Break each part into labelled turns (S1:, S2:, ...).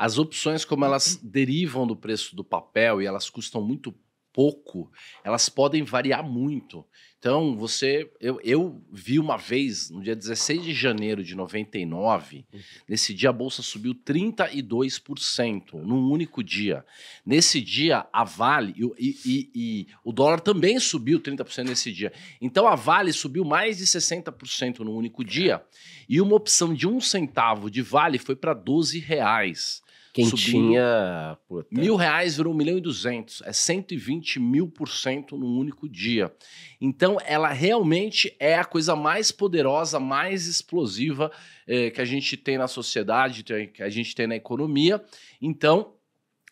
S1: as opções, como elas uhum. derivam do preço do papel e elas custam muito pouco, elas podem variar muito. Então, você. Eu, eu vi uma vez, no dia 16 de janeiro de 99, uhum. nesse dia a bolsa subiu 32% num único dia. Nesse dia, a Vale. E, e, e o dólar também subiu 30% nesse dia. Então, a Vale subiu mais de 60% num único é. dia. E uma opção de um centavo de Vale foi para 12 reais. Quem tinha. Puta. Mil reais virou um milhão e duzentos. É 120 mil por cento num único dia. Então, ela realmente é a coisa mais poderosa, mais explosiva eh, que a gente tem na sociedade, que a gente tem na economia. Então,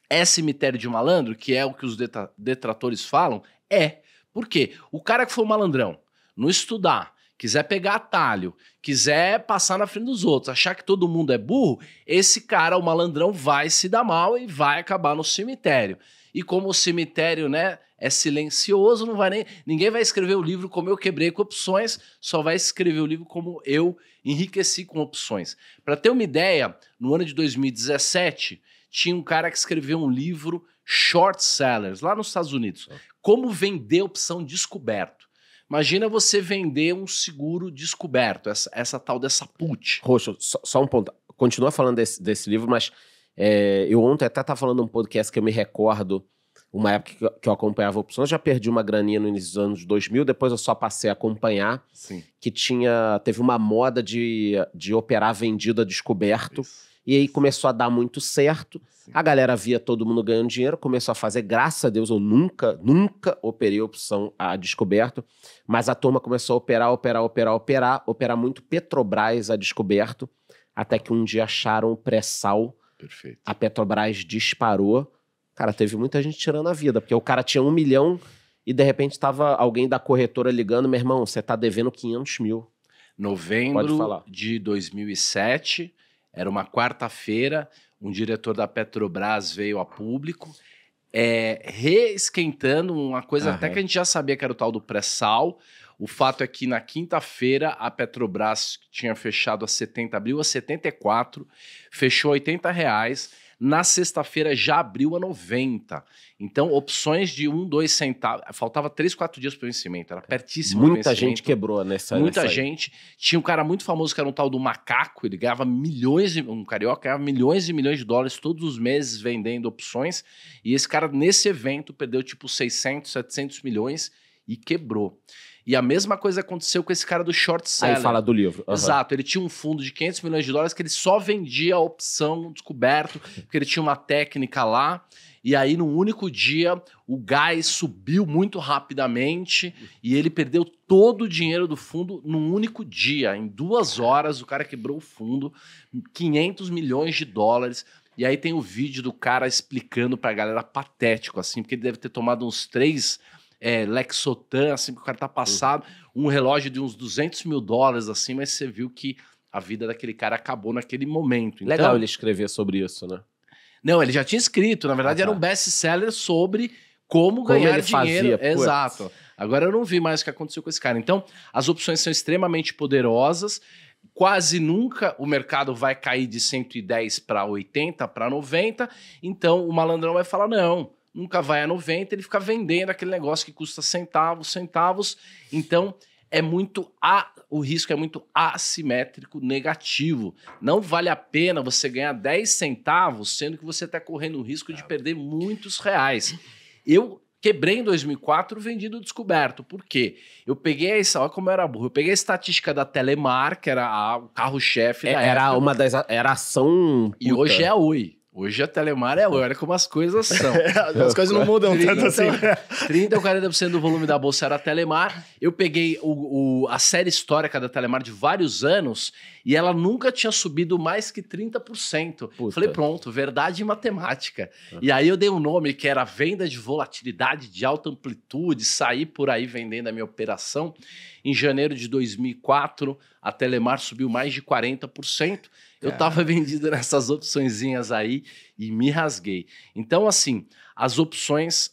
S1: é cemitério de malandro, que é o que os detratores falam? É. Por quê? O cara que foi malandrão, não estudar, quiser pegar atalho, quiser passar na frente dos outros, achar que todo mundo é burro, esse cara, o malandrão, vai se dar mal e vai acabar no cemitério. E como o cemitério, né, é silencioso, não vai nem ninguém vai escrever o livro como eu quebrei com opções, só vai escrever o livro como eu enriqueci com opções. Para ter uma ideia, no ano de 2017, tinha um cara que escreveu um livro short sellers lá nos Estados Unidos, como vender opção descoberto. Imagina você vender um seguro descoberto, essa, essa tal dessa put. Roxo, só, só, um ponto. Continua falando desse, desse livro, mas é, eu ontem até estava falando um podcast que eu me recordo, uma época que eu, que eu acompanhava opções, já perdi uma graninha no início dos anos 2000, depois eu só passei a acompanhar, Sim. que tinha teve uma moda de, de operar vendida descoberto. Isso e aí começou a dar muito certo. Sim. A galera via todo mundo ganhando dinheiro, começou a fazer, graças a Deus, eu nunca, nunca operei a opção a descoberto, mas a turma começou a operar, operar, operar, operar, operar muito Petrobras a descoberto, até que um dia acharam o pré-sal. Perfeito. A Petrobras disparou. Cara, teve muita gente tirando a vida, porque o cara tinha um milhão e de repente estava alguém da corretora ligando: meu irmão, você está devendo 500 mil. Novembro de 2007 era uma quarta-feira, um diretor da Petrobras veio a público, é, reesquentando uma coisa uhum. até que a gente já sabia que era o tal do pré-sal. O fato é que na quinta-feira a Petrobras tinha fechado a 70, abriu a 74, fechou 80 reais na sexta-feira já abriu a 90. Então, opções de um, dois centavos. Faltava três, quatro dias para o vencimento. Era pertíssimo. Muita gente quebrou nessa Muita nessa gente. Aí. Tinha um cara muito famoso que era um tal do Macaco. Ele ganhava milhões, de, um carioca ganhava milhões e milhões de dólares todos os meses vendendo opções. E esse cara, nesse evento, perdeu tipo 600, 700 milhões e quebrou. E a mesma coisa aconteceu com esse cara do short seller. Aí fala do livro. Uhum. Exato. Ele tinha um fundo de 500 milhões de dólares que ele só vendia a opção descoberto, porque ele tinha uma técnica lá. E aí, num único dia, o gás subiu muito rapidamente e ele perdeu todo o dinheiro do fundo num único dia. Em duas horas, o cara quebrou o fundo, 500 milhões de dólares. E aí tem o vídeo do cara explicando pra galera patético, assim, porque ele deve ter tomado uns três é, Lexotan, assim, que o cara tá uhum. passado. Uhum. Um relógio de uns 200 mil dólares, assim, mas você viu que a vida daquele cara acabou naquele momento. Então, Legal ele escrever sobre isso, né? Não, ele já tinha escrito. Na verdade, ah, tá. era um best-seller sobre como, como ganhar dinheiro. Fazia, Exato. Agora eu não vi mais o que aconteceu com esse cara. Então, as opções são extremamente poderosas. Quase nunca o mercado vai cair de 110 para 80, para 90. Então, o malandrão vai falar: não, nunca vai a 90, ele fica vendendo aquele negócio que custa centavos, centavos. Então, é muito a, o risco é muito assimétrico negativo. Não vale a pena você ganhar 10 centavos, sendo que você está correndo o risco de perder muitos reais. Eu quebrei em 2004 vendido descoberto. Por quê? Eu peguei essa, olha como eu era burro. Eu peguei a estatística da Telemar, que era a, o carro-chefe é, Era época. uma das era ação puta. E hoje é a Oi. Hoje a Telemar é, olha como as coisas são. É, as coisas não mudam 30, tanto assim. 30 ou 40% do volume da bolsa era a Telemar. Eu peguei o, o, a série histórica da Telemar de vários anos e ela nunca tinha subido mais que 30%. Puta. Falei, pronto, verdade e matemática. Uhum. E aí eu dei um nome que era venda de volatilidade de alta amplitude, sair por aí vendendo a minha operação. Em janeiro de 2004, a Telemar subiu mais de 40%. Eu estava vendido nessas opçõeszinhas aí e me rasguei. Então, assim, as opções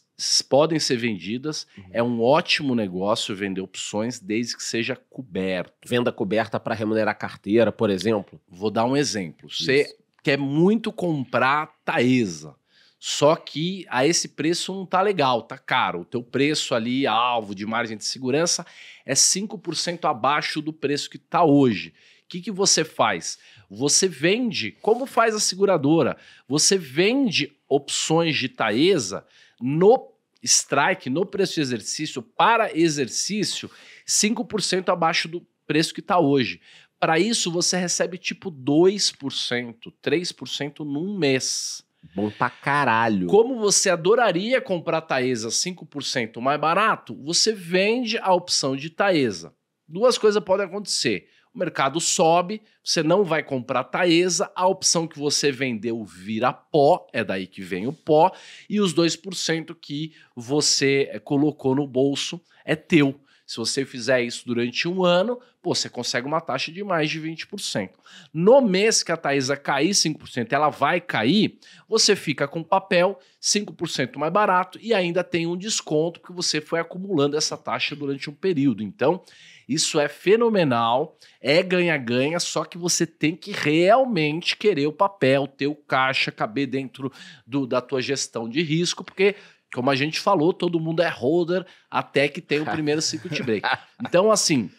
S1: podem ser vendidas. Uhum. É um ótimo negócio vender opções desde que seja coberto. Venda coberta para remunerar carteira, por exemplo. Vou dar um exemplo. Isso. Você quer muito comprar Taesa. Só que a esse preço não tá legal, tá caro. O teu preço ali, alvo de margem de segurança, é 5% abaixo do preço que tá hoje que, que você faz? Você vende, como faz a seguradora? Você vende opções de Taesa no strike, no preço de exercício, para exercício, 5% abaixo do preço que está hoje. Para isso, você recebe tipo 2%, 3% num mês. Bom pra caralho. Como você adoraria comprar Taesa 5% mais barato, você vende a opção de Taesa. Duas coisas podem acontecer o mercado sobe, você não vai comprar Taesa, a opção que você vendeu vira pó, é daí que vem o pó, e os 2% que você eh, colocou no bolso é teu. Se você fizer isso durante um ano, pô, você consegue uma taxa de mais de 20%. No mês que a Taesa cair 5%, ela vai cair, você fica com papel 5% mais barato e ainda tem um desconto que você foi acumulando essa taxa durante um período. Então, isso é fenomenal, é ganha-ganha, só que você tem que realmente querer o papel, ter o caixa, caber dentro do, da tua gestão de risco, porque como a gente falou, todo mundo é holder até que tem o primeiro circuit break. Então, assim,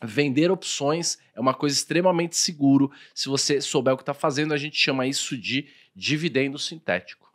S1: vender opções é uma coisa extremamente seguro. Se você souber o que está fazendo, a gente chama isso de dividendo sintético.